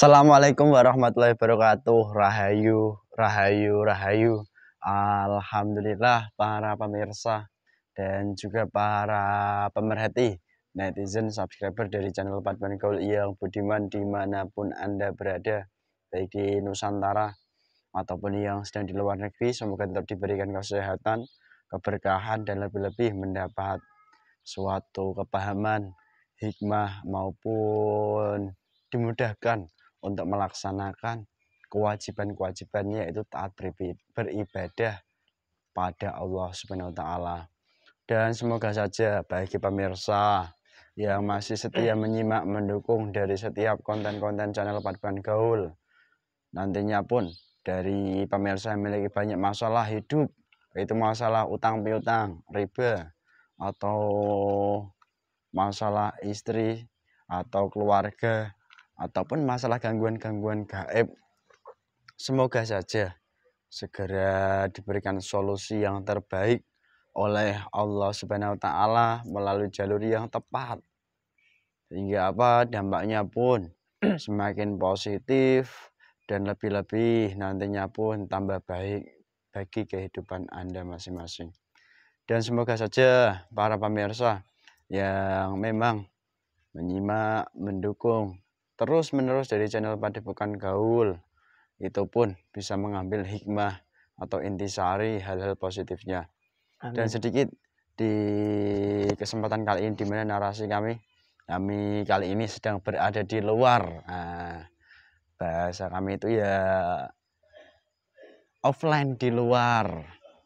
Assalamualaikum warahmatullahi wabarakatuh. Rahayu, rahayu, rahayu. Alhamdulillah para pemirsa dan juga para pemerhati netizen subscriber dari channel Padman Gaul yang Budiman dimanapun Anda berada baik di Nusantara ataupun yang sedang di luar negeri semoga tetap diberikan kesehatan keberkahan dan lebih-lebih mendapat suatu kepahaman hikmah maupun dimudahkan untuk melaksanakan kewajiban-kewajibannya yaitu taat beribadah pada Allah Subhanahu wa taala. Dan semoga saja bagi pemirsa yang masih setia menyimak mendukung dari setiap konten-konten channel padukan Gaul. Nantinya pun dari pemirsa yang memiliki banyak masalah hidup, yaitu masalah utang piutang, riba, atau masalah istri atau keluarga ataupun masalah gangguan-gangguan gaib. Semoga saja segera diberikan solusi yang terbaik oleh Allah Subhanahu wa taala melalui jalur yang tepat. Sehingga apa dampaknya pun semakin positif dan lebih-lebih nantinya pun tambah baik bagi kehidupan Anda masing-masing. Dan semoga saja para pemirsa yang memang menyimak, mendukung terus-menerus dari channel Padepokan Gaul. Itu pun bisa mengambil hikmah atau intisari hal-hal positifnya. Amin. Dan sedikit di kesempatan kali ini dimana narasi kami kami kali ini sedang berada di luar. Nah, bahasa kami itu ya offline di luar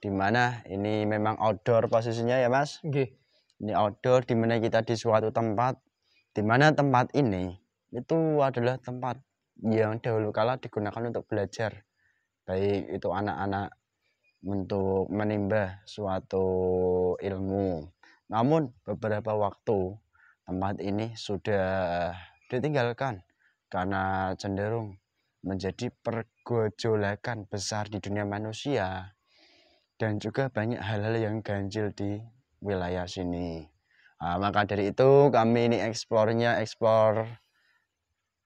dimana ini memang outdoor posisinya ya mas okay. ini outdoor dimana kita di suatu tempat dimana tempat ini itu adalah tempat yang dahulu kala digunakan untuk belajar baik itu anak-anak untuk menimba suatu ilmu namun beberapa waktu tempat ini sudah ditinggalkan karena cenderung menjadi pergojolakan besar di dunia manusia dan juga banyak hal-hal yang ganjil di wilayah sini. Nah, maka dari itu kami ini eksplornya eksplor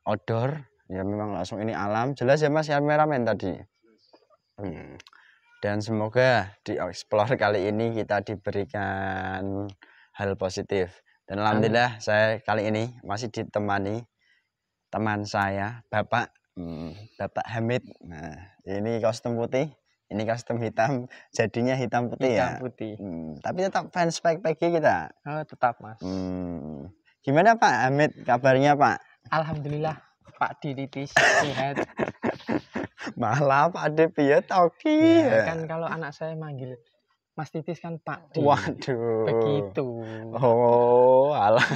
outdoor ya memang langsung ini alam jelas ya mas ya kameramen tadi hmm. dan semoga di explore kali ini kita diberikan hal positif dan alhamdulillah hmm. saya kali ini masih ditemani teman saya bapak hmm, bapak Hamid nah ini kostum putih ini custom hitam jadinya hitam putih hitam ya putih hmm, tapi tetap fans pack kita oh tetap mas hmm. gimana Pak Hamid kabarnya Pak Alhamdulillah Pak Dilitis sehat. Malah Pak De oke. Ya, kan kalau anak saya manggil Mas Titis kan Pak De. Waduh. Begitu. Oh, alah.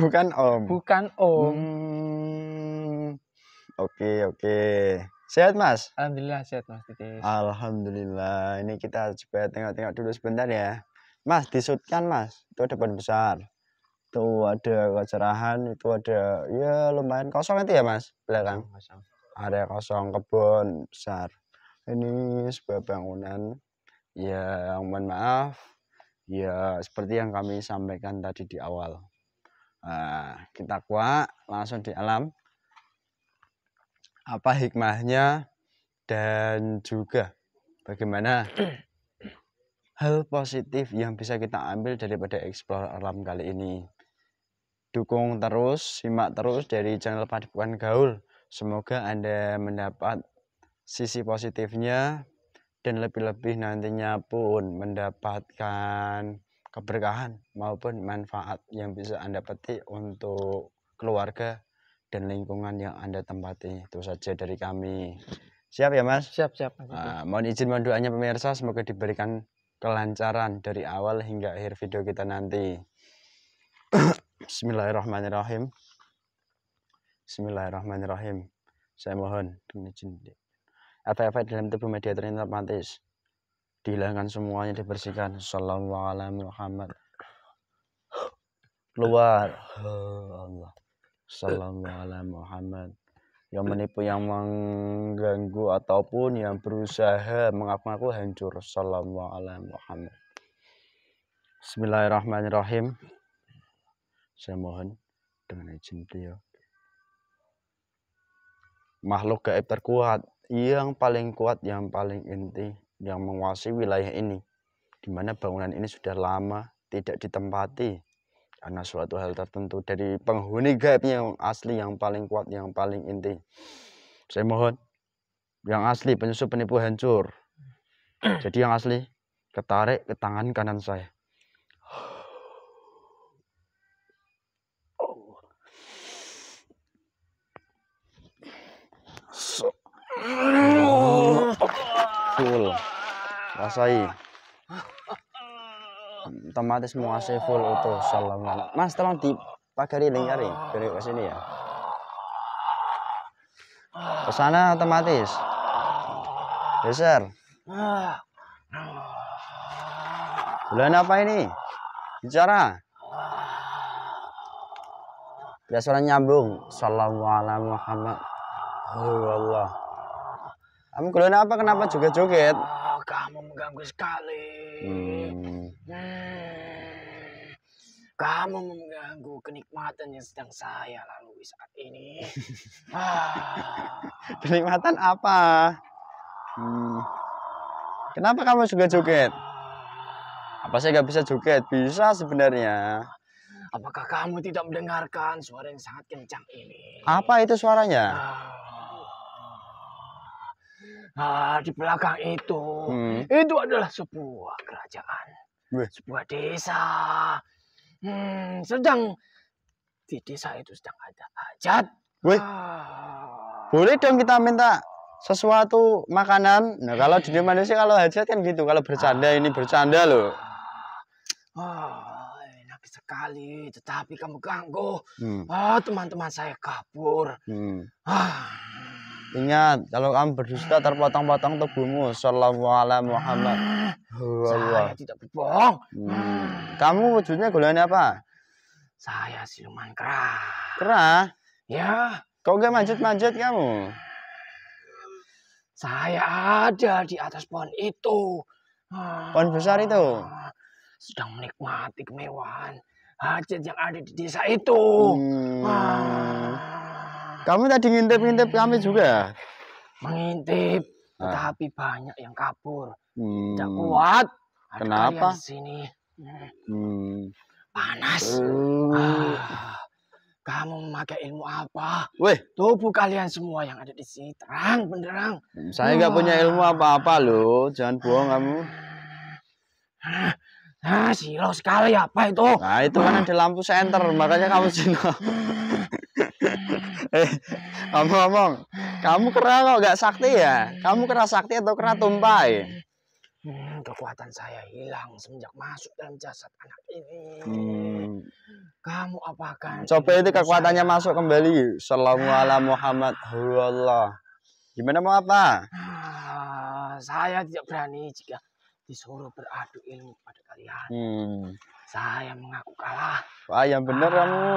Bukan Om. Bukan Om. Hmm. Oke, okay, oke. Okay. Sehat Mas? Alhamdulillah sehat Mas Titis. Alhamdulillah. Ini kita coba tengok-tengok dulu sebentar ya. Mas, disutkan Mas. Itu depan besar itu ada kecerahan itu ada ya lumayan kosong itu ya mas belakang kosong. area kosong kebun besar ini sebuah bangunan ya mohon maaf ya seperti yang kami sampaikan tadi di awal nah, kita kuat langsung di alam apa hikmahnya dan juga bagaimana hal positif yang bisa kita ambil daripada eksplor alam kali ini dukung terus, simak terus dari channel Padepokan Gaul. Semoga Anda mendapat sisi positifnya dan lebih-lebih nantinya pun mendapatkan keberkahan maupun manfaat yang bisa Anda petik untuk keluarga dan lingkungan yang Anda tempati. Itu saja dari kami. Siap ya Mas? Siap, siap. Uh, mohon izin mohon doanya pemirsa, semoga diberikan kelancaran dari awal hingga akhir video kita nanti. Bismillahirrahmanirrahim. Bismillahirrahmanirrahim. Saya mohon dengan izin efek-efek dalam tubuh media terindah mantis. dihilangkan semuanya dibersihkan. Sallallahu alaihi Muhammad. Keluar. Allah. Sallallahu Muhammad yang menipu, yang mengganggu ataupun yang berusaha mengaku-ngaku hancur. Sallallahu alaihi Muhammad. Bismillahirrahmanirrahim. Saya mohon dengan izin beliau. Makhluk gaib terkuat, yang paling kuat, yang paling inti, yang menguasai wilayah ini. Di mana bangunan ini sudah lama tidak ditempati karena suatu hal tertentu dari penghuni gaib yang asli, yang paling kuat, yang paling inti. Saya mohon yang asli penyusup penipu hancur. Jadi yang asli ketarik ke tangan kanan saya. So. Full. Wasai. Otomatis menguasai full auto Salam. Mas tolong pagari lingkari dari ke sini ya. Ke sana otomatis. Geser. Bulan apa ini? Bicara. Biasanya nyambung. Sallallahu alaihi Muhammad. Oh Allah. Kamu keluar apa? Kenapa juga joget Oh, ah, kamu mengganggu sekali. Hmm. Hmm. Kamu mengganggu kenikmatan yang sedang saya lalui saat ini. ah. Kenikmatan apa? Hmm. Kenapa kamu juga joget? Ah. Apa saya nggak bisa joget? Bisa sebenarnya. Apakah kamu tidak mendengarkan suara yang sangat kencang ini? Apa itu suaranya? Ah ah, di belakang itu, hmm. itu adalah sebuah kerajaan, Weh. sebuah desa. Hmm, sedang di desa itu sedang ada hajat. Ah. Boleh dong kita minta sesuatu makanan. Nah, kalau di Indonesia kalau hajat kan gitu, kalau bercanda ah. ini bercanda loh. Ah. ah, enak sekali, tetapi kamu ganggu. Hmm. Ah, teman-teman saya kabur. Hmm. Ah. Ingat, kalau kamu berdusta terpotong-potong tubuhmu. Sallallahu ala Muhammad. Ah, saya tidak berbohong. Hmm. Kamu wujudnya golongan apa? Saya siluman kera. Kera? Ya. Kau gak manjat-manjat kamu? Saya ada di atas pohon itu. Ah. Pohon besar itu? Sedang menikmati kemewahan hajat yang ada di desa itu. Hmm. Ah. Kamu tadi ngintip-ngintip kami juga? Mengintip, ah. tapi banyak yang kabur. Hmm. Tidak kuat. Ada Kenapa? Di sini. Hmm. Panas. Uh. Ah, kamu memakai ilmu apa? Weh, tubuh kalian semua yang ada di sini terang benderang. Hmm, saya nggak punya ilmu ah. apa-apa loh. Jangan bohong kamu. Ah. Nah, silau sekali apa itu? Nah, itu kan ada lampu senter, makanya kamu ah. silau. eh, ngomong-ngomong, kamu kera kok gak sakti ya? Kamu kera sakti atau kera tumpai? Ya? Hmm, kekuatan saya hilang semenjak masuk dalam jasad anak ini. Hmm. Kamu apakan? Coba itu kekuatannya saya. masuk kembali. assalamualaikum ala Muhammad. Allah. Gimana mau apa? Ah, saya tidak berani jika disuruh beradu ilmu pada kalian. Hmm. Saya mengaku kalah. Wah, yang benar ah, kamu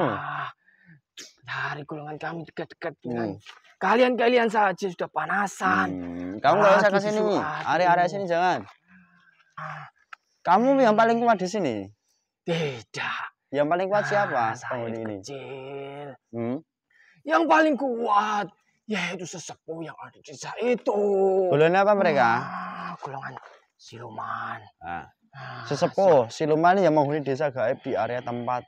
dari golongan kami juga dekat dengan hmm. kalian-kalian saja sudah panasan. Hmm. Kamu nggak usah ke sini. Area-area sini jangan. Ah. Kamu yang paling kuat di sini. Tidak. Yang paling kuat ah, siapa? Ah, ini. Hmm? Yang paling kuat yaitu sesepuh yang ada di desa itu. Golongan apa mereka? Ah, golongan siluman. Ah. ah sesepuh siluman yang menghuni desa gaib di area tempat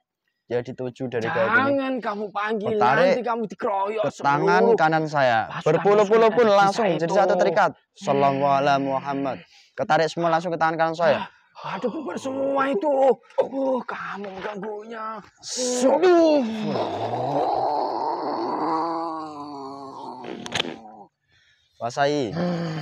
jadi tujuh dari Jangan gaya Jangan kamu panggil Ketarik nanti kamu dikeroyok ke tangan kanan saya. Berpuluh-puluh pun langsung jadi satu terikat. Eh. Sallallahu Muhammad. Ketarik semua langsung ke tangan kanan saya. Aduh bubar semua itu. Oh, kamu ganggunya. Subuh. Wasai. Hmm.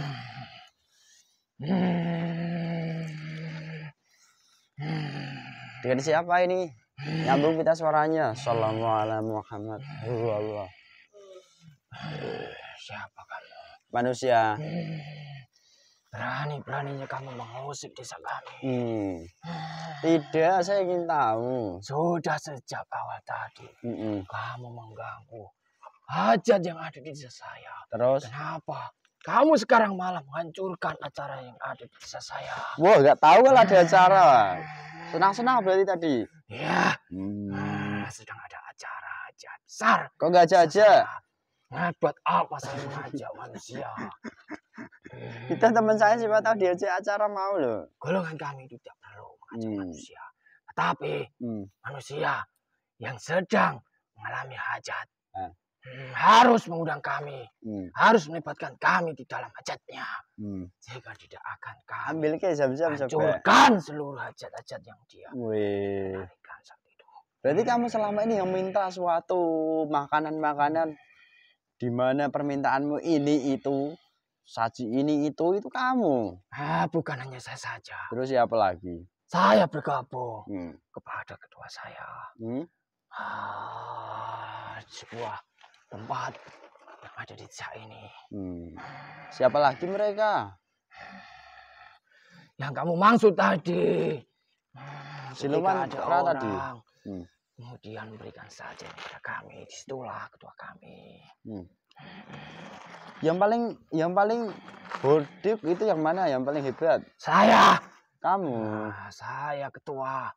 Hmm. Dengan siapa ini? nyambung kita suaranya assalamualaikum alaihi Muhammad Allah siapa kamu manusia berani beraninya kamu mengusik desa kami hmm. tidak saya ingin tahu sudah sejak awal tadi mm -mm. kamu mengganggu hajat yang ada di desa saya terus kenapa kamu sekarang malah menghancurkan acara yang ada di desa saya wah nggak tahu kalau ada acara senang-senang berarti tadi Ya, hmm. nah, sedang ada acara aja besar. Kok nggak aja aja? Nah, buat apa saya mengajak manusia? Kita teman saya siapa tahu dia acara mau loh. Golongan kami tidak perlu mengajak hmm. manusia. Tetapi hmm. manusia yang sedang mengalami hajat. Hmm. Hmm. Harus mengundang kami. Hmm. Harus melibatkan kami di dalam hajatnya. Hmm. Jika tidak akan kami ambil ke seluruh hajat-hajat yang dia Berarti kamu selama ini yang minta suatu makanan-makanan di mana permintaanmu ini itu saji ini itu itu kamu. Ah, bukan hanya saya saja. Terus siapa lagi? Saya bergabung hmm. kepada ketua saya. Hmm? Ah, sebuah tempat yang ada di desa ini. Hmm. Siapa lagi mereka? Yang kamu maksud tadi. Hmm, Siluman ada orang, tadi. Hmm. Kemudian berikan saja kepada kami. Disitulah ketua kami. Hmm. Yang paling yang paling bordik itu yang mana? Yang paling hebat? Saya. Kamu. Nah, saya ketua.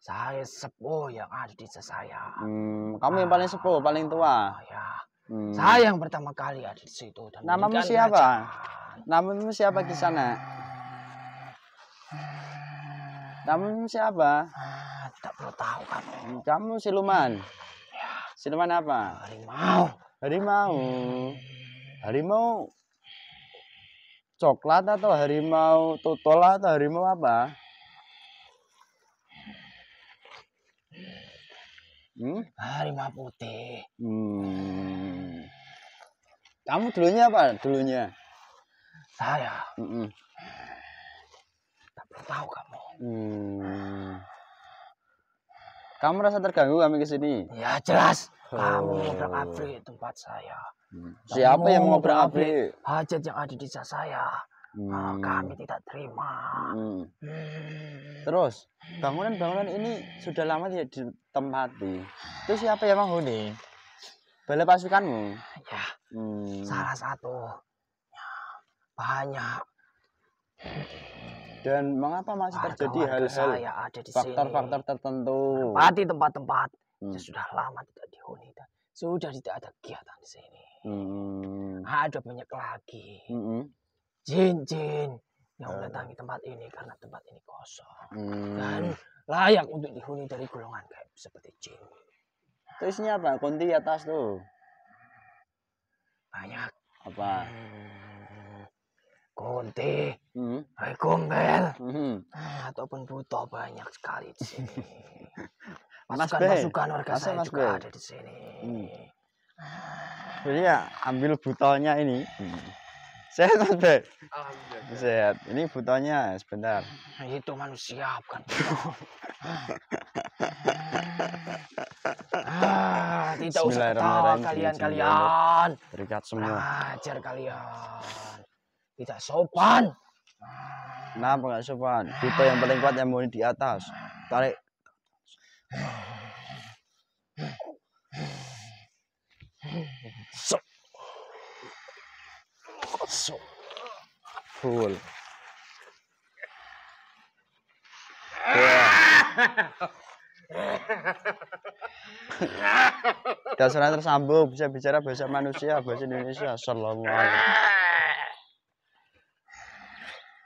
Saya sepuh yang ada di saya. Hmm, kamu yang paling sepuh, ah, paling tua. Oh, ya. Hmm. Saya yang pertama kali ada di situ. Dan Namamu siapa? Raja. Namamu siapa di sana? Namamu siapa? Ah, tidak perlu tahu kamu. Hmm, kamu siluman. Ya. Siluman apa? Harimau. Harimau. Hmm. Harimau coklat atau harimau tutul atau harimau apa? Hmm? Harimau ah, putih. Hmm. Kamu dulunya apa? Dulunya? Saya. Mm -mm. Tak perlu tahu kamu. Hmm. Kamu merasa terganggu kami ke sini? Ya jelas. Kamu oh. ngobrol abri tempat saya. Hmm. Siapa yang ngobrol abri? Hajat yang ada di desa saya. Ah, hmm. Kami tidak terima. Hmm. hmm. Terus hmm. bangunan-bangunan ini sudah lama tidak ditempati. Itu siapa yang menghuni? Bala pasukanmu? Ya. Hmm. Salah satu. Ya, banyak. Dan mengapa masih warga terjadi hal-hal faktor-faktor tertentu? Mati tempat-tempat hmm. yang sudah lama tidak dihuni dan sudah tidak ada kegiatan di sini. Hmm. Ada banyak lagi. Hmm jin jin yang nah. mendatangi tempat ini karena tempat ini kosong hmm. dan layak untuk dihuni dari golongan gaib seperti jin. Terusnya apa? Kunti atas tuh. Banyak. Apa? Hmm. Kunti, hmm. Rekombel, hmm. Ah, ataupun buto banyak sekali di sini. Masukan-masukan warga saya juga ada di sini. Hmm. Ah. Jadi ya ambil butolnya ini. Hmm sehat mas Bek Alhamdulillah. sehat ini butanya eh, sebentar itu manusia bukan ah, tidak usah ketawa kalian kalian terikat semua ajar kalian tidak sopan kenapa nggak sopan Tipe yang paling kuat yang mau di atas tarik sok So cool. Dasarnya tersambung bisa bicara bahasa manusia bahasa Indonesia. Sallallahu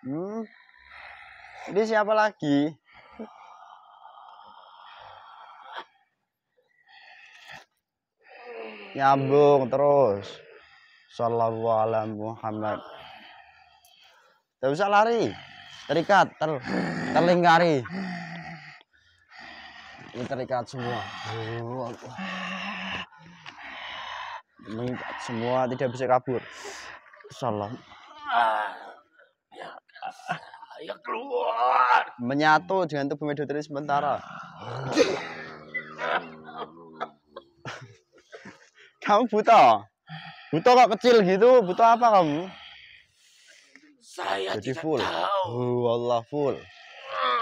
Hmm. Ini siapa lagi? Nyambung terus. Sallallahu ala Muhammad. Tidak usah lari. Terikat, ter, terlingkari. Ini terikat semua. Mengikat semua tidak bisa kabur. Salam. Ya keluar. Menyatu dengan tubuh meditasi sementara. Kamu buta. Butuh kok kecil gitu, butuh apa kamu? Saya Jadi tidak full. tahu. Oh, Allah full.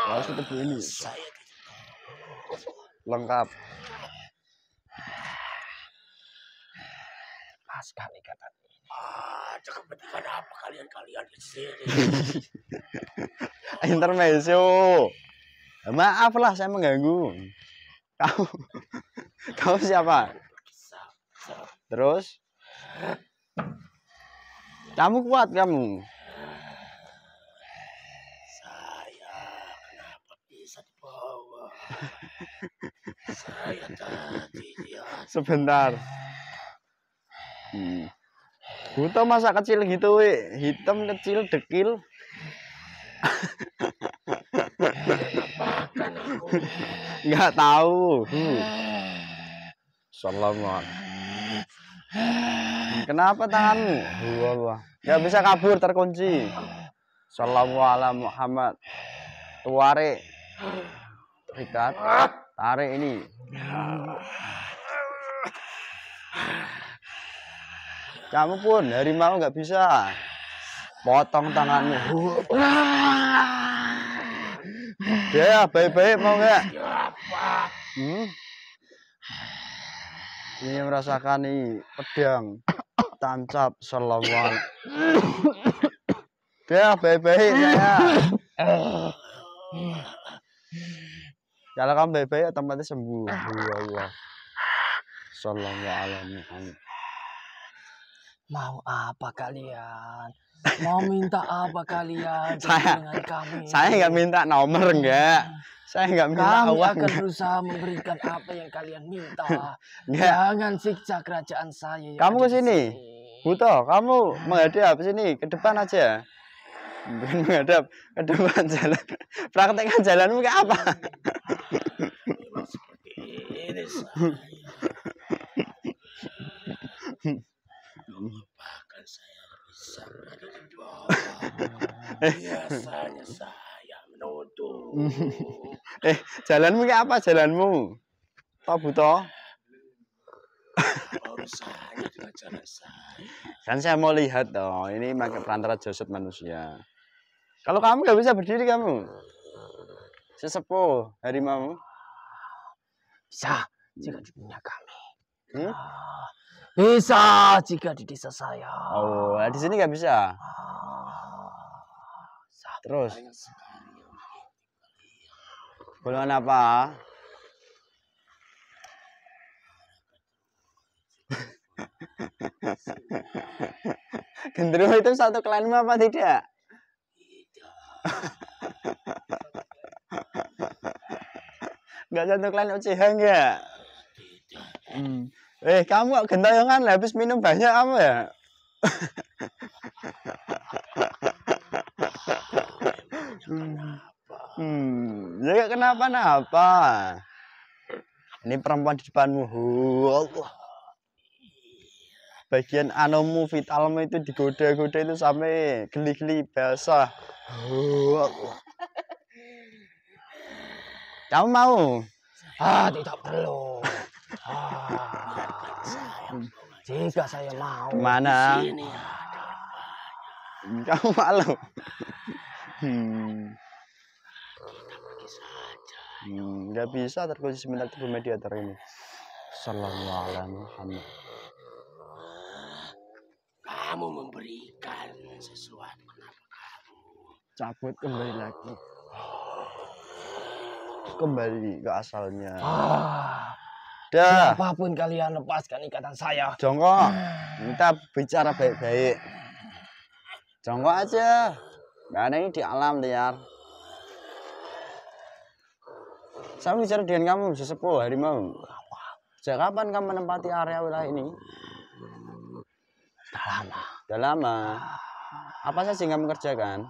Harus kita ini Saya tidak tahu. Lengkap. Lepaskan ikatan ini. Ada ah, apa kalian-kalian di sini? Intermezzo. Maaflah saya mengganggu. kamu kamu siapa? Terus? Kamu kuat kamu. Saya kenapa bisa di Saya tadi ya. Sebentar. Hmm. Buta masa kecil gitu, we. hitam kecil dekil. Enggak tahu. Hmm. Assalamualaikum. Kenapa tanganmu? Gua-gua, Gak bisa kabur terkunci. Sallallahu Muhammad. Tuare. Ikat. Tarik ini. Kamu pun harimau nggak bisa. Potong tanganmu. Ya, baik-baik mau nggak? Hmm? Ini merasakan nih pedang tancap selawan ya baik ya saya kalau kamu baik-baik tempatnya sembuh ya ya Sallallahu alaihi mau apa kalian mau minta apa kalian saya kami? saya nggak minta nomor enggak saya nggak minta kami uang akan enggak. berusaha memberikan apa yang kalian minta jangan siksa kerajaan saya ya kamu ke sini Buto, kamu ah. menghadap sini ke depan aja. Bukan menghadap ke depan jalan. Praktekkan jalanmu kayak apa? saya bisa di bawah. Biasanya saya eh, jalanmu kayak apa jalanmu? Pak Buto? saya Kan saya mau lihat dong, ini pakai oh. perantara jasad manusia. Kalau kamu gak bisa berdiri kamu, sesepuh harimau bisa jika di dunia kami. Hmm? hmm? Bisa jika di desa saya. Oh, di sini gak bisa. Terus. Golongan apa? Gendruwo itu satu klanmu apa tidak? Enggak satu klan OCH ya, Hmm. Eh, kamu kok gentayangan habis minum banyak kamu ya? hmm. Ya kenapa-napa. Ini perempuan di depanmu. Allah bagian anomu vitalmu itu digoda-goda itu sampai geli-geli basah. Kamu mau? Ah, tidak perlu. Ah, jika saya mau. Mana? Kamu malu. Ya hmm. Hmm. Gak bisa terkunci sebentar itu mediator ini. Selalu malam, wasallam kamu memberikan sesuatu kenapa kamu cabut kembali lagi kembali ke asalnya ah, dah apapun kalian lepaskan ikatan saya jongkok kita bicara baik-baik jongkok aja nggak ada ini di alam liar saya bicara dengan kamu sesepuh harimau sejak kapan kamu menempati area wilayah ini Udah lama. Udah lama. Ah. Apa saya sehingga mengerjakan?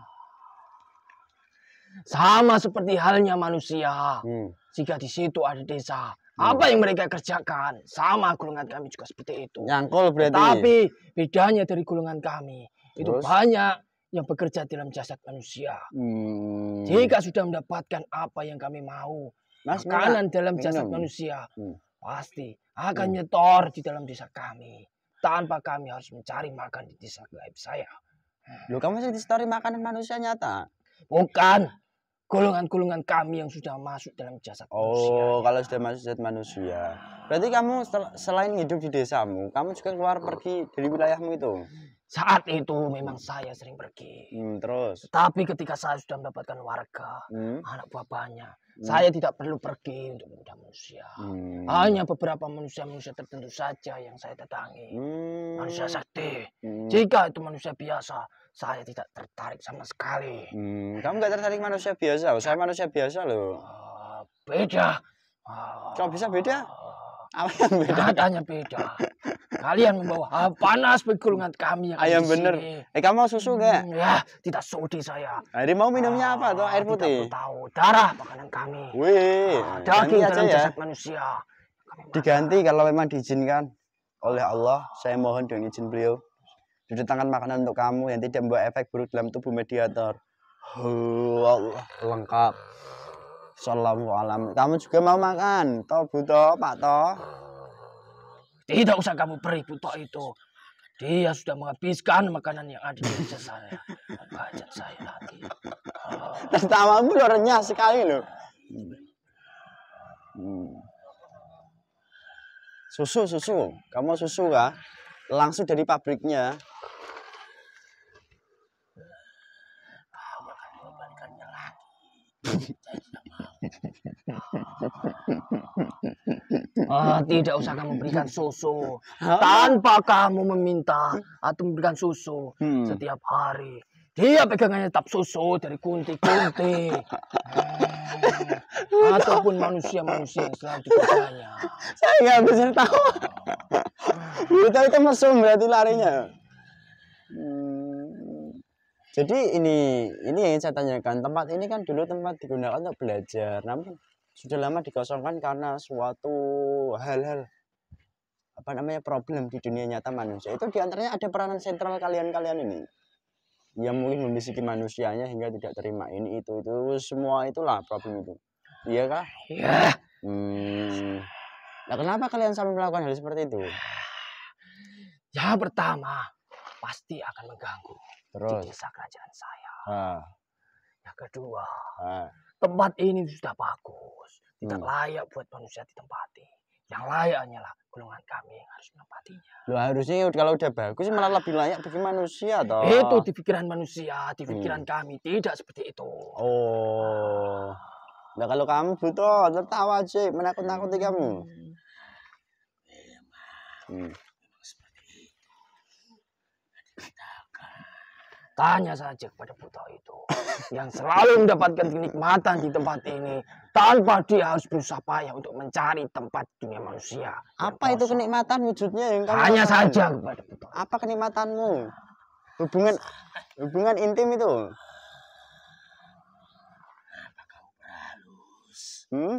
Sama seperti halnya manusia. Hmm. Jika di situ ada desa, hmm. apa yang mereka kerjakan? Sama golongan kami juga seperti itu. Nyangkul berarti. Tapi bedanya dari golongan kami Terus? itu banyak yang bekerja dalam jasad manusia. Hmm. Jika sudah mendapatkan apa yang kami mau, Mas, makanan mana? dalam jasad minum. manusia, hmm. pasti akan hmm. nyetor di dalam desa kami tanpa kami harus mencari makan di desa gaib saya. Eh. Lu kamu masih story makanan manusia nyata? Bukan. Golongan-golongan kami yang sudah masuk dalam jasad oh, manusia. Oh, kalau sudah masuk jasad manusia. Berarti kamu selain hidup di desamu, kamu juga keluar pergi dari wilayahmu itu. Saat itu memang saya sering pergi. Hmm, terus. Tapi ketika saya sudah mendapatkan warga, hmm. anak buah banyak, hmm. saya tidak perlu pergi untuk mengundang manusia. Hmm. Hanya beberapa manusia-manusia tertentu saja yang saya datangi. Hmm. Manusia sakti. Hmm. Jika itu manusia biasa, saya tidak tertarik sama sekali. Hmm. Kamu nggak tertarik manusia biasa? Saya manusia biasa loh. Uh, beda. Uh, Kalau bisa beda? Ah. Apa yang beda? Katanya beda. Kalian membawa ah, panas pegulungan kami yang Ayam bener. Eh kamu mau susu gak? Hmm, ya, tidak sudi saya. Hari ah, mau minumnya apa tuh? Air ah, putih. Tidak tahu. Darah makanan kami. Wih. Ah, daging dalam ya. jasad manusia. Kami Diganti makan. kalau memang diizinkan oleh Allah. Saya mohon dengan izin beliau. Didatangkan makanan untuk kamu yang tidak membawa efek buruk dalam tubuh mediator. Huh, Allah, lengkap. Assalamualaikum. Kamu juga mau makan? Toh butuh, Pak Toh. Tidak usah kamu beri buta itu. Dia sudah menghabiskan makanan yang ada di meja saya. Baca saya lagi. Oh. Tertawamu lo renyah sekali lo. Hmm. Susu, susu. Kamu susu kah? Langsung dari pabriknya. Ah, tidak usah kamu berikan susu. Tanpa kamu meminta atau memberikan susu hmm. setiap hari. Dia pegangannya tetap susu dari kunti-kunti. Hmm. Ataupun manusia-manusia yang selalu dikejarnya. Saya nggak bisa tahu. Buta ah. itu mesum berarti larinya. Hmm. Jadi ini ini yang saya tanyakan tempat ini kan dulu tempat digunakan untuk belajar, namun sudah lama dikosongkan karena suatu hal-hal apa namanya problem di dunia nyata manusia. Itu diantaranya ada peranan sentral kalian-kalian ini yang mungkin membisiki manusianya hingga tidak terima ini itu itu semua itulah problem itu. Iya kah? Iya. Hmm. Nah, kenapa kalian sampai melakukan hal seperti itu? Ya pertama pasti akan mengganggu Terus. Di desa kerajaan saya. Ah. Yang kedua, ah. tempat ini sudah bagus. Tidak hmm. layak buat manusia ditempati. Yang layak hanyalah golongan kami yang harus menempatinya. Loh harusnya ya kalau udah bagus malah ah. lebih layak bagi manusia toh. Itu di pikiran manusia, di pikiran hmm. kami tidak seperti itu. Oh. Nah kalau kamu butuh tertawa sih menakut-nakuti kamu. Hmm. hmm. Tanya saja kepada buta itu yang selalu mendapatkan kenikmatan di tempat ini tanpa dia harus berusaha payah untuk mencari tempat dunia manusia. Apa itu kenikmatan wujudnya yang kamu Hanya makan? saja kepada buta. Apa kenikmatanmu? Hubungan hubungan intim itu. Apa kau berhalus? Hmm?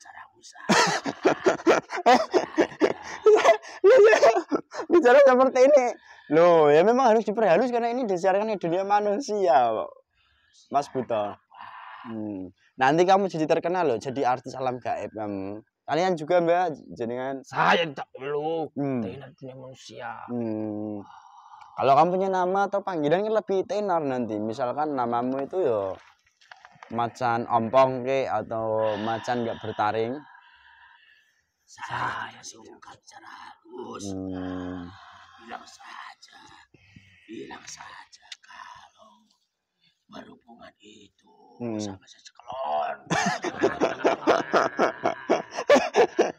Cara eh, Bicara seperti ini, Loh, ya memang harus diperhalus karena ini disiarkan di dunia manusia, Mas Buto. Hmm. Nanti kamu jadi terkenal loh, jadi artis alam gaib. Hmm. Kalian juga Mbak, jenengan. Saya tidak perlu. Hmm. Tenar dunia manusia. Hmm. Ah. Kalau kamu punya nama atau panggilan lebih tenar nanti. Misalkan namamu itu yo macan ompong ke atau macan nggak bertaring. Saya suka bicara halus. Hmm. Bilang saya saja bilang saja kalau berhubungan itu hmm. sama sesekelon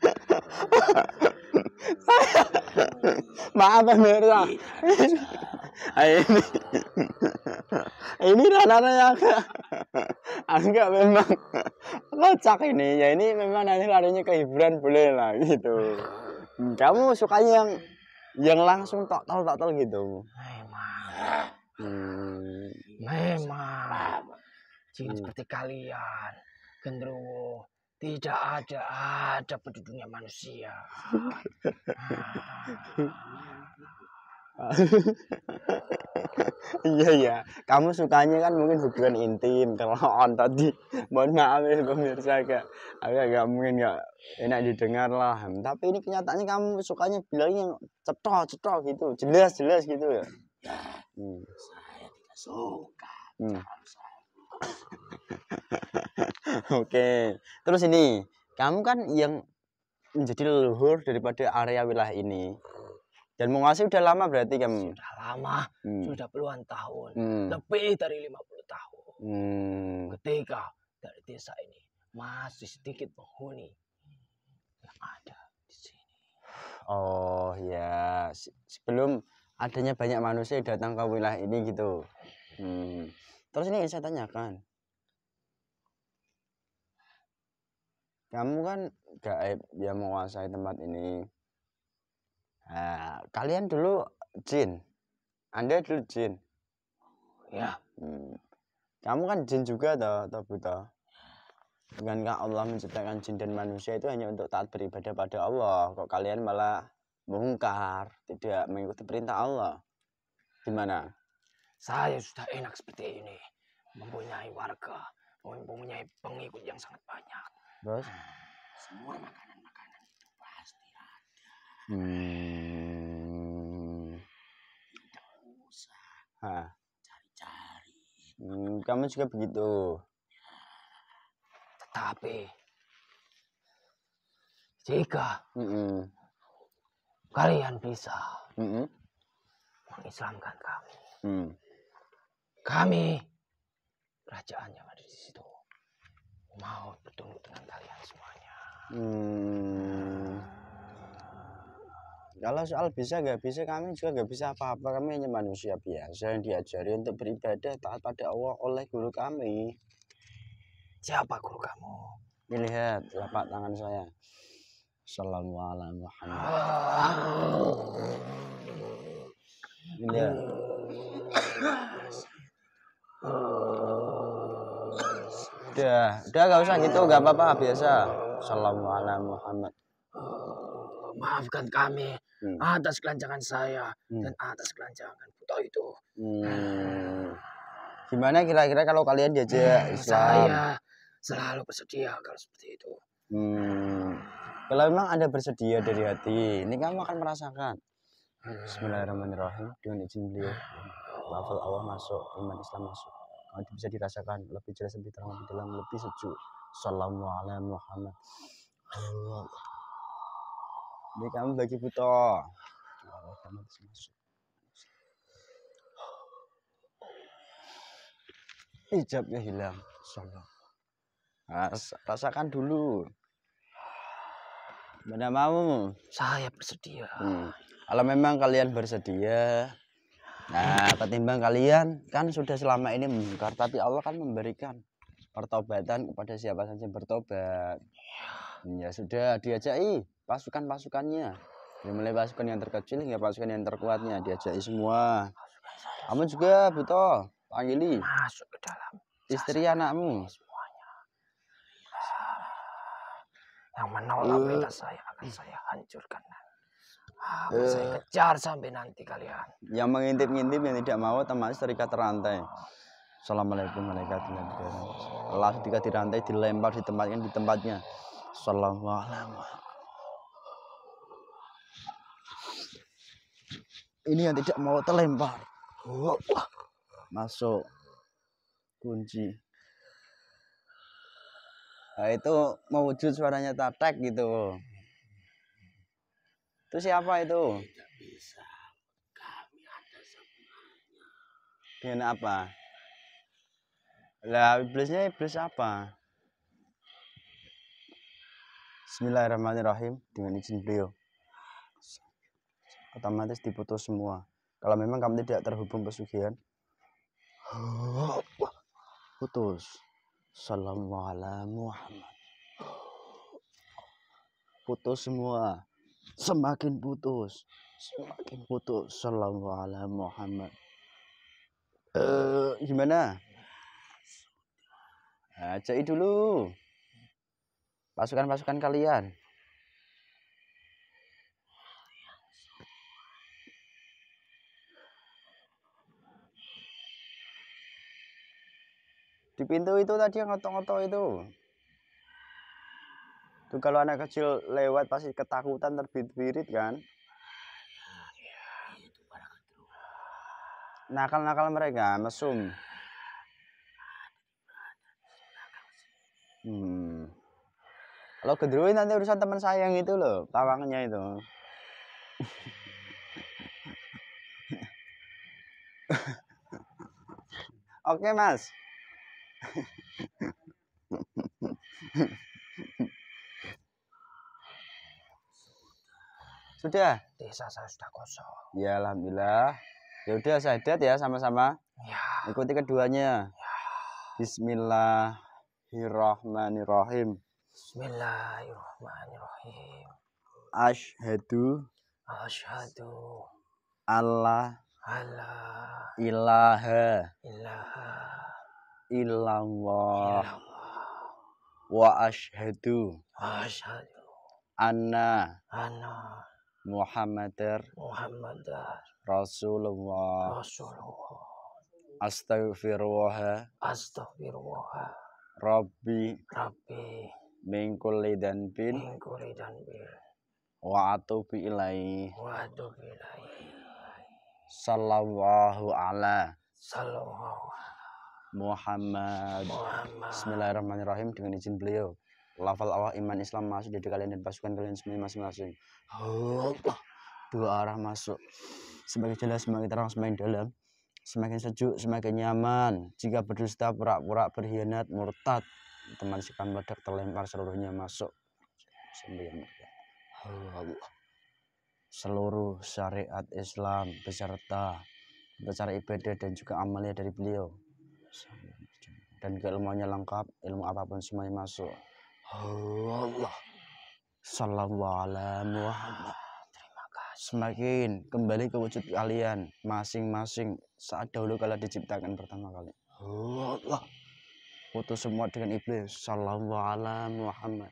maaf pemirsa ini ini rada-rada enggak ya, agak memang kocak ini ya ini memang nanti larinya ke hiburan boleh lah gitu hmm. kamu sukanya yang yang langsung tok tol tok tol gitu memang hmm. memang jin hmm. seperti kalian gendruwo tidak ada ada penduduknya manusia ah. iya iya kamu sukanya kan mungkin hubungan intim kalau on tadi mohon maaf ya pemirsa agak agak gak mungkin gak enak didengar lah tapi ini kenyataannya kamu sukanya yang cetok cetok gitu jelas jelas gitu ya hmm. saya tidak suka hmm. oke terus ini kamu kan yang menjadi leluhur daripada area wilayah ini dan ngasih udah lama berarti kan? Sudah lama, hmm. sudah puluhan tahun, hmm. lebih dari 50 tahun. Hmm. Ketika dari desa ini masih sedikit penghuni yang ada di sini. Oh ya, sebelum adanya banyak manusia datang ke wilayah ini gitu. Hmm. Terus ini yang saya tanyakan, kamu kan gaib eh, yang menguasai tempat ini Nah, kalian dulu jin. Anda dulu jin. Ya. Hmm. Kamu kan jin juga toh, toh buta. Bukankah Allah menciptakan jin dan manusia itu hanya untuk taat beribadah pada Allah? Kok kalian malah mengungkar, tidak mengikuti perintah Allah? Gimana? Saya sudah enak seperti ini, mempunyai warga, mempunyai pengikut yang sangat banyak. Terus? Hmm, semua makanan Hmm. cari kamu juga begitu. Tetapi jika mm -mm. kalian bisa mm -mm. mengislamkan kami, mm. kami kerajaan yang ada di situ mau bertemu dengan kalian semuanya. Hmm kalau soal bisa nggak bisa kami juga nggak bisa apa-apa kami hanya manusia biasa yang diajari untuk beribadah taat pada Allah oleh guru kami siapa guru kamu Lihat lapak tangan saya Assalamualaikum. alaihi Muhammad dilihat udah udah gak usah gitu gak apa-apa biasa Assalamualaikum. Muhammad maafkan kami hmm. atas kelancangan saya hmm. dan atas kelancangan buta itu. Hmm. Ah. Gimana kira-kira kalau kalian diajak hmm, Islam? Saya selalu bersedia kalau seperti itu. Hmm. Ah. Kalau memang Anda bersedia dari hati, ini kamu akan merasakan. Bismillahirrahmanirrahim dengan izin beliau. Lafal ah. Allah masuk, iman Islam masuk. nanti bisa dirasakan lebih jelas, lebih terang, lebih dalam, lebih sejuk. Assalamualaikum warahmatullahi wabarakatuh. Jadi kamu bagi kamu bisa masuk. Hijabnya hilang. Salah. Ah, rasakan dulu. Mana mau? Saya bersedia. Hmm. Kalau memang kalian bersedia, nah ketimbang kalian kan sudah selama ini mengkar, tapi Allah kan memberikan pertobatan kepada siapa saja bertobat. Ya sudah diajai pasukan-pasukannya. Dari mulai pasukan yang terkecil hingga pasukan yang terkuatnya diajai semua. Kamu juga butuh panggili masuk ke dalam istri anakmu semuanya. Ah. Yang menolak uh. perintah saya akan hmm. saya hancurkan. uh, saya kejar sampai nanti kalian. Yang mengintip-ngintip yang tidak mau termasuk terikat terantai. Assalamualaikum warahmatullahi wabarakatuh. Lalu ketika dirantai dilempar di tempatnya di tempatnya sallallahu ini yang tidak mau terlempar masuk kunci nah, itu mewujud suaranya tatek gitu itu siapa itu Dengan apa lah iblisnya iblis apa Bismillahirrahmanirrahim dengan izin beliau otomatis diputus semua kalau memang kamu tidak terhubung pesugihan putus Assalamualaikum Muhammad putus semua semakin putus semakin putus Assalamualaikum Muhammad eh gimana Ajai dulu pasukan-pasukan kalian. Di pintu itu tadi yang ngotong-ngotong itu. Itu kalau anak kecil lewat pasti ketakutan terbirit-birit kan. Nakal-nakal mereka, mesum. Hmm kalau gedruin nanti urusan teman sayang itu loh pawangnya itu oke mas sudah desa saya sudah kosong ya alhamdulillah ya udah dat ya sama-sama ya. ikuti keduanya ya. Bismillahirrahmanirrahim Bismillahirrahmanirrahim. Ashadu. Ashadu. Allah. Allah. Ilaha. Ilaha. Ilallah. Illallah. Wa ashadu. Wa ashadu. Anna. Anna. Muhammadar. Muhammadar. Rasulullah. Rasulullah. Astaghfirullah. Astaghfirullah. Rabbi. Rabbi mingkuli dan pin, mingkuli dan bin wa atubi ilai wa atubi ilai sallallahu ala sallallahu ala Muhammad. Muhammad Bismillahirrahmanirrahim dengan izin beliau lafal awal iman Islam masuk dari kalian dan pasukan kalian semuanya masing-masing dua arah masuk semakin jelas semakin terang semakin dalam semakin sejuk semakin nyaman jika berdusta pura-pura berkhianat murtad teman sekan meledak terlempar seluruhnya masuk sembilan seluruh syariat Islam beserta cara ibadah dan juga amalnya dari beliau dan keilmuannya lengkap ilmu apapun semuanya masuk Allah Sallallahu Terima kasih Semakin kembali ke wujud kalian Masing-masing Saat dahulu kala diciptakan pertama kali Allah foto semua dengan iblis sallallahu alaihi Muhammad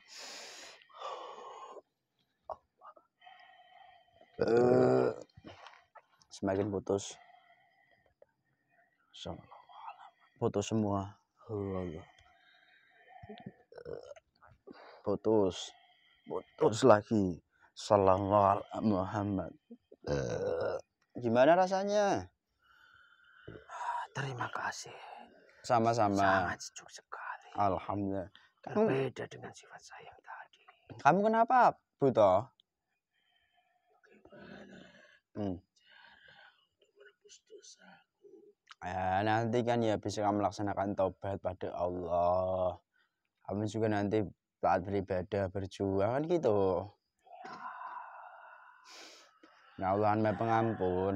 eh. semakin putus sallallahu putus semua putus putus lagi sallallahu alaihi Muhammad eh. gimana rasanya terima kasih sama-sama. Sangat sejuk sekali. Alhamdulillah. Kamu... beda dengan sifat yang tadi. Kamu kenapa, Buto? Hmm. Ya, nanti kan ya bisa kamu laksanakan tobat pada Allah. Kamu juga nanti saat beribadah, berjuang kan gitu. Ya nah, Allah, Maha Pengampun.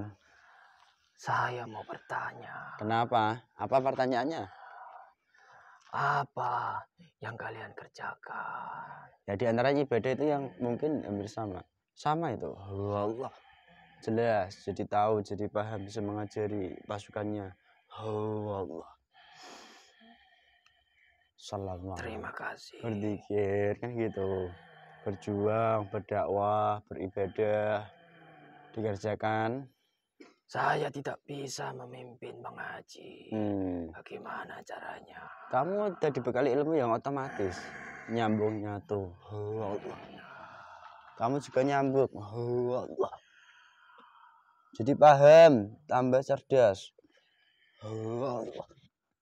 Saya mau bertanya. Kenapa? Apa pertanyaannya? Apa yang kalian kerjakan? Ya di antara ibadah itu yang mungkin hampir sama. Sama itu. Allah. Jelas, jadi tahu, jadi paham, bisa mengajari pasukannya. Allah. Salam. Terima kasih. Berzikir kan gitu. Berjuang, berdakwah, beribadah, dikerjakan saya tidak bisa memimpin Bang Hmm. Bagaimana caranya? Kamu udah dibekali ilmu yang otomatis. Nyambungnya tuh. Allah. Kamu juga nyambung. Allah. Jadi paham, tambah cerdas. Allah.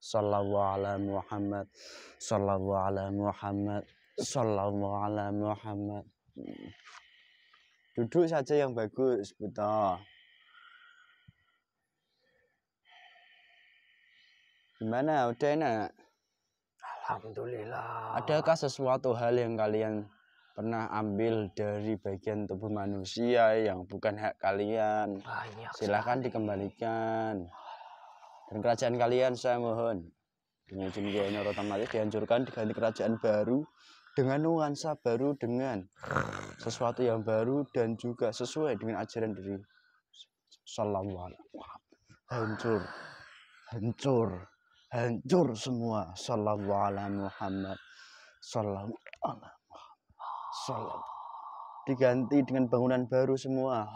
Sallallahu ala Muhammad. Sallallahu ala Muhammad. Sallallahu ala Muhammad. Duduk saja yang bagus, betul. Gimana? Udah enak? Alhamdulillah. Adakah sesuatu hal yang kalian pernah ambil dari bagian tubuh manusia yang bukan hak kalian? Banyak. Silahkan sekali. dikembalikan. Dan kerajaan kalian saya mohon. Dengan izin Guyonya otomatis dihancurkan diganti kerajaan baru dengan nuansa baru dengan sesuatu yang baru dan juga sesuai dengan ajaran dari Sallallahu Alaihi Hancur, hancur hancur semua sallallahu alaihi Muhammad sallallahu ala Muhammad diganti dengan bangunan baru semua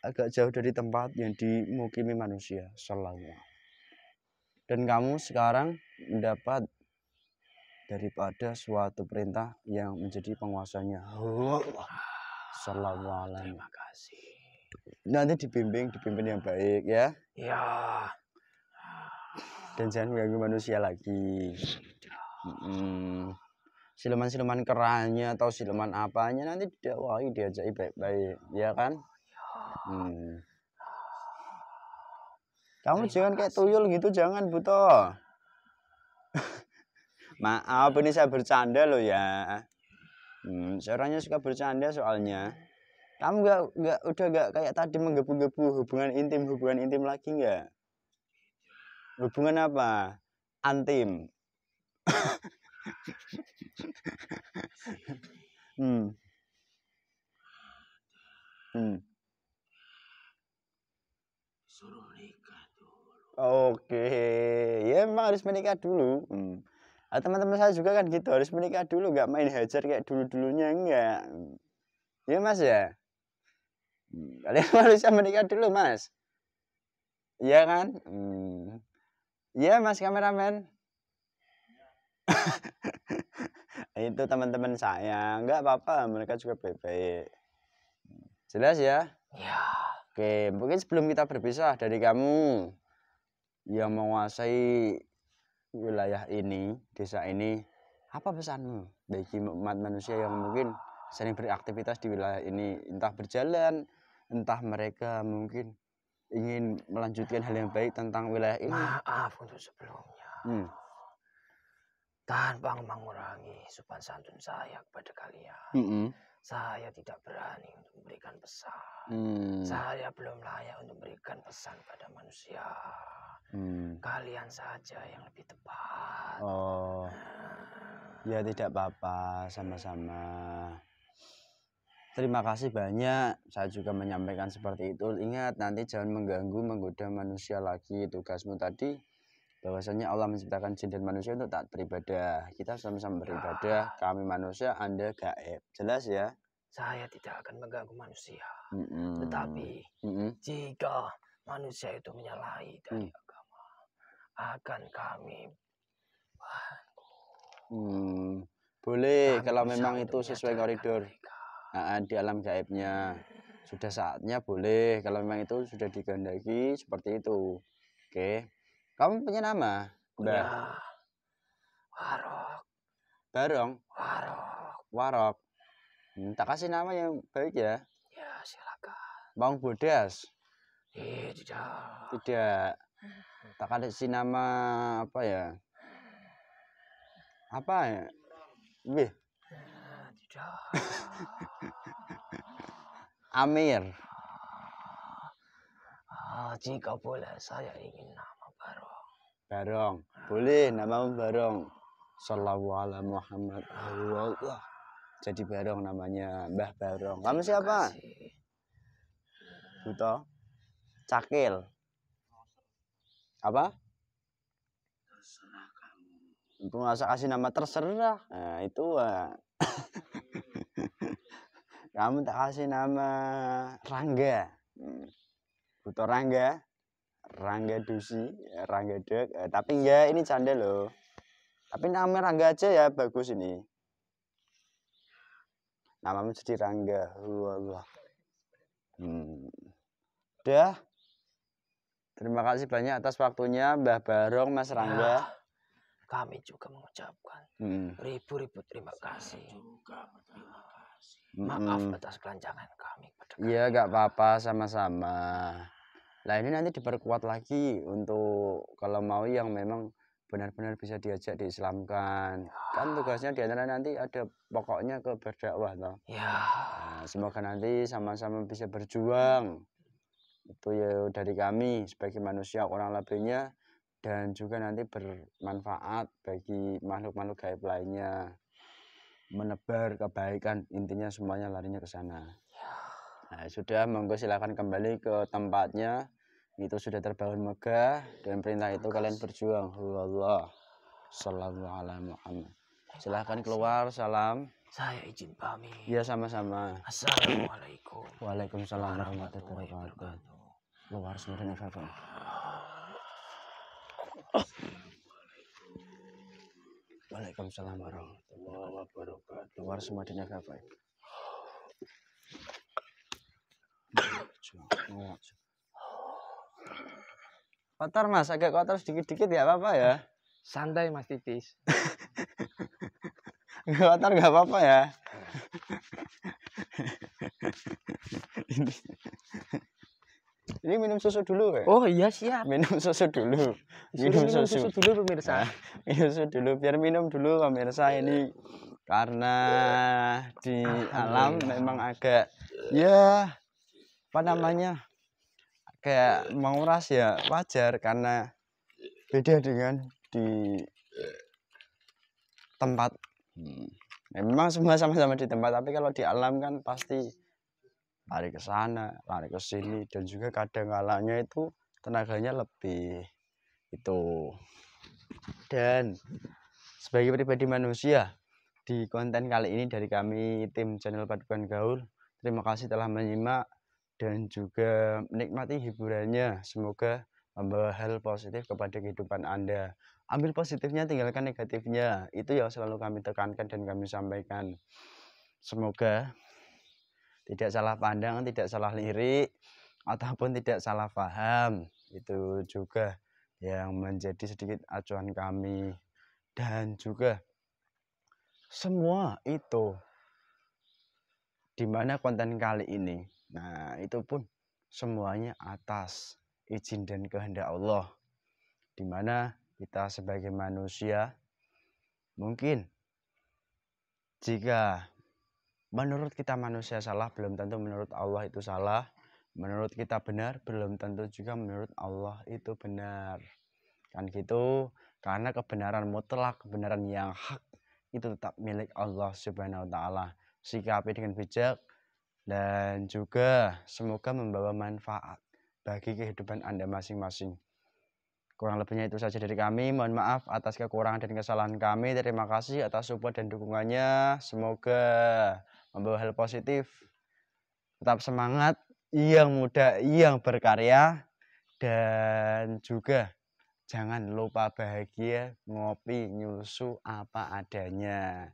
agak jauh dari tempat yang dimukimi manusia sallallahu dan kamu sekarang mendapat daripada suatu perintah yang menjadi penguasanya selalu terima kasih nanti dibimbing dibimbing yang baik ya ya dan jangan mengganggu manusia lagi hmm. siluman-siluman keranya atau siluman apanya nanti diawali diajak baik-baik ya kan hmm. kamu Terima jangan kayak tuyul gitu jangan butuh maaf ini saya bercanda loh ya hmm, seorangnya suka bercanda soalnya kamu gak gak udah gak kayak tadi menggebu-gebu hubungan intim hubungan intim lagi nggak hubungan apa antim hmm. Hmm. Suruh nikah dulu. Oke, ya memang harus menikah dulu. Hmm. Nah, teman-teman saya juga kan gitu harus menikah dulu, nggak main hajar kayak dulu dulunya enggak. Hmm. Ya mas ya. Hmm, kalian manusia menikah dulu mas. Iya kan? Hmm. Iya, mas kameramen. itu teman-teman saya nggak apa-apa mereka juga baik-baik jelas ya ya oke mungkin sebelum kita berpisah dari kamu yang menguasai wilayah ini desa ini apa pesanmu bagi umat manusia yang mungkin sering beraktivitas di wilayah ini entah berjalan entah mereka mungkin ingin melanjutkan hal yang baik tentang wilayah ini. Maaf untuk sebelumnya. Hmm. Tanpa mengurangi sopan santun saya kepada kalian, hmm -hmm. saya tidak berani untuk memberikan pesan. Hmm. Saya belum layak untuk memberikan pesan pada manusia. Hmm. Kalian saja yang lebih tepat. Oh, nah. ya tidak apa-apa, sama-sama. Terima kasih banyak. Saya juga menyampaikan seperti itu. Ingat nanti jangan mengganggu, menggoda manusia lagi. Tugasmu tadi bahwasanya Allah menciptakan jin dan manusia untuk tak beribadah. Kita sama-sama beribadah. Ah. Kami manusia, Anda gaib. Jelas ya? Saya tidak akan mengganggu manusia. Mm -mm. Tetapi mm -mm. jika manusia itu menyalahi dari mm. agama, akan kami Hmm, boleh kami kalau memang itu sesuai koridor. Mereka. Nah, di alam gaibnya sudah saatnya boleh kalau memang itu sudah digandaki seperti itu oke kamu punya nama mbak warok barong warok warok hmm, tak kasih nama yang baik ya ya silakan bang bodas eh, tidak tidak tak ada si nama apa ya apa ya Bih, Amir. Ah, jika boleh saya ingin nama Barong. Barong. Boleh nama Barong. Sallallahu ala Muhammad. Allah. Jadi Barong namanya Mbah Barong. Kamu siapa? Buto. Cakil. Apa? Terserah kamu. Untung kasih nama terserah. Nah, itu uh, kamu tak kasih nama Rangga Buto Rangga Rangga Dusi ya, Rangga Dek eh, tapi enggak ini canda loh tapi nama Rangga aja ya bagus ini namamu jadi Rangga Allah hmm. dah terima kasih banyak atas waktunya Mbah Barong Mas Rangga nah kami juga mengucapkan hmm. ribu-ribu hmm. terima kasih. Hmm. Maaf atas kelancangan kami. Iya, nggak apa-apa, sama-sama. Nah ini nanti diperkuat lagi untuk kalau mau yang memang benar-benar bisa diajak diislamkan. Ya. Kan tugasnya di antara nanti ada pokoknya ke berdakwah Ya. Nah, semoga nanti sama-sama bisa berjuang. Itu ya dari kami sebagai manusia orang lebihnya dan juga nanti bermanfaat bagi makhluk-makhluk gaib lainnya menebar kebaikan intinya semuanya larinya ke sana nah, sudah monggo silakan kembali ke tempatnya itu sudah terbangun megah dan perintah itu kalian berjuang Allah Sallallahu alaihi Muhammad silahkan keluar salam saya izin pamit ya sama-sama assalamualaikum waalaikumsalam warahmatullahi wabarakatuh luar semuanya Waalaikumsalam warahmatullahi wabarakatuh. Waras apa ya? Kotor mas, agak kotor sedikit-sedikit ya apa-apa ya. Santai mas tipis. Gak kotor gak apa-apa ya. Ini minum susu dulu ya? Oh iya siap. Minum susu dulu. Minum, susu. susu dulu pemirsa. Nah, minum susu dulu biar minum dulu pemirsa ini karena di alam memang agak ya apa namanya kayak menguras ya wajar karena beda dengan di tempat hmm. memang semua sama-sama di tempat tapi kalau di alam kan pasti lari ke sana lari ke sini dan juga kadang kalanya itu tenaganya lebih itu dan sebagai pribadi manusia di konten kali ini dari kami tim channel Padukan Gaul terima kasih telah menyimak dan juga menikmati hiburannya semoga membawa hal positif kepada kehidupan Anda ambil positifnya tinggalkan negatifnya itu yang selalu kami tekankan dan kami sampaikan semoga tidak salah pandang tidak salah lirik ataupun tidak salah paham itu juga yang menjadi sedikit acuan kami dan juga semua itu di mana konten kali ini nah itu pun semuanya atas izin dan kehendak Allah di mana kita sebagai manusia mungkin jika menurut kita manusia salah belum tentu menurut Allah itu salah menurut kita benar belum tentu juga menurut Allah itu benar kan gitu karena kebenaran mutlak kebenaran yang hak itu tetap milik Allah subhanahu wa ta'ala sikapi dengan bijak dan juga semoga membawa manfaat bagi kehidupan Anda masing-masing. Kurang lebihnya itu saja dari kami. Mohon maaf atas kekurangan dan kesalahan kami. Terima kasih atas support dan dukungannya. Semoga membawa hal positif tetap semangat yang muda yang berkarya dan juga jangan lupa bahagia ngopi nyusu apa adanya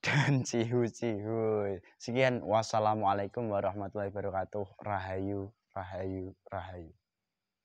dan cihu cihu sekian wassalamualaikum warahmatullahi wabarakatuh rahayu rahayu rahayu